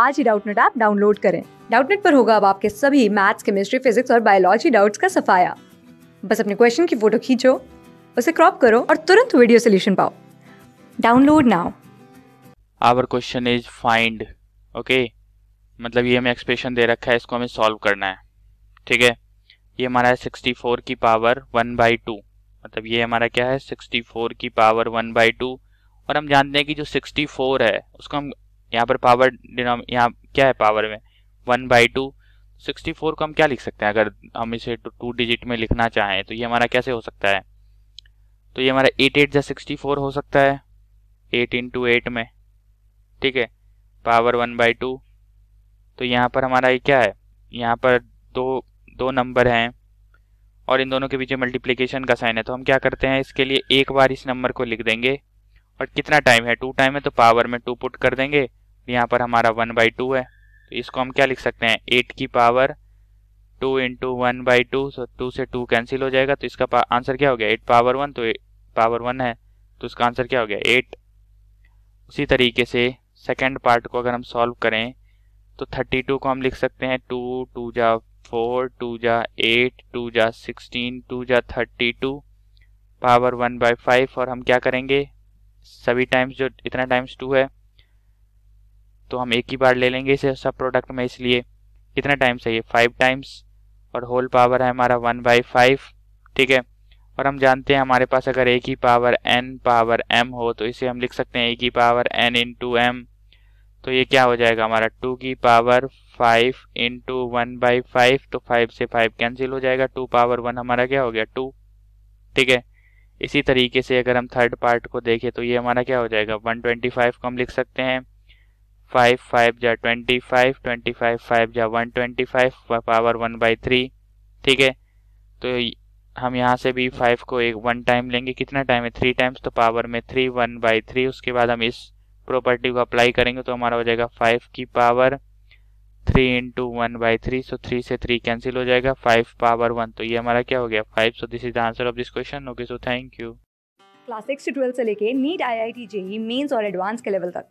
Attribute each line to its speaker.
Speaker 1: आज ही Doubtnut app download करें डाउटनेट पर होगा अब आपके सभी मैथ्स केमिस्ट्री फिजिक्स और बायोलॉजी डाउट्स का सफाया बस अपने क्वेश्चन की फोटो खींचो उसे क्रॉप करो और तुरंत वीडियो सोल्यूशन पाओ download now
Speaker 2: our question is find okay मतलब ये हमें एक्सप्रेशन दे रखा है इसको हमें सॉल्व करना है ठीक है ये हमारा है 64 की पावर 1 बाई टू मतलब ये हमारा क्या है 64 की पावर 1 बाई टू और हम जानते हैं कि जो 64 है उसको हम यहाँ पर पावर डिनोम यहाँ क्या है पावर में one by two sixty four को हम क्या लिख सकते हैं अगर हम इसे टू डिजिट में लिखना चाहें तो ये हमारा कैसे हो सकता है तो ये हमारा एट एट जै सिक्सटी फोर हो सकता है एट इंटू एट में ठीक है पावर वन बाई टू तो यहाँ पर हमारा ये क्या है यहाँ पर दो दो नंबर हैं और इन दोनों के बीच मल्टीप्लीकेशन का साइन है तो हम क्या करते हैं इसके लिए एक बार इस नंबर को लिख देंगे और कितना टाइम है टू टाइम है तो पावर में टू पुट कर देंगे यहाँ पर हमारा वन बाई टू है तो इसको हम क्या लिख सकते हैं एट की power two into one by two so two से टू कैंसिल हो जाएगा तो इसका आंसर क्या हो गया एट पावर वन तो पावर वन है तो इसका आंसर क्या हो गया एट उसी तरीके से सेकेंड पार्ट को अगर हम सॉल्व करें तो थर्टी टू को हम लिख सकते हैं टू टू जा फोर टू जा एट टू जा सिक्सटीन टू जा thirty two power one by five और हम क्या करेंगे सभी टाइम्स जो इतना टाइम्स टू है तो हम एक ही बार ले लेंगे इसे सब प्रोडक्ट में इसलिए कितना टाइम्स चाहिए फाइव टाइम्स और होल पावर है हमारा वन बाई फाइव ठीक है और हम जानते हैं हमारे पास अगर एक ही पावर एन पावर एम हो तो इसे हम लिख सकते हैं एक ही power N into M तो ये क्या हो जाएगा हमारा टू की power five into one by five तो फाइव से फाइव कैंसिल हो जाएगा टू पावर वन हमारा क्या हो गया टू ठीक है इसी तरीके से अगर हम थर्ड पार्ट को देखें तो ये हमारा क्या हो जाएगा वन ट्वेंटी फाइव को हम लिख सकते हैं फाइव फाइव जा twenty five twenty five five जा one twenty five power one by three ठीक है तो हम यहाँ से भी फाइव को एक वन टाइम लेंगे कितना टाइम है थ्री टाइम्स तो पावर में थ्री वन बाई थ्री उसके बाद हम इस प्रॉपर्टी को अप्लाई करेंगे तो हमारा हो जाएगा फाइव की power three into one by three so three से थ्री कैंसिल हो जाएगा फाइव पावर वन तो ये हमारा क्या हो गया five so this is the answer of this question okay so thank you
Speaker 1: class six से लेके NEET I I T JEE mains और एडवांस के लेवल तक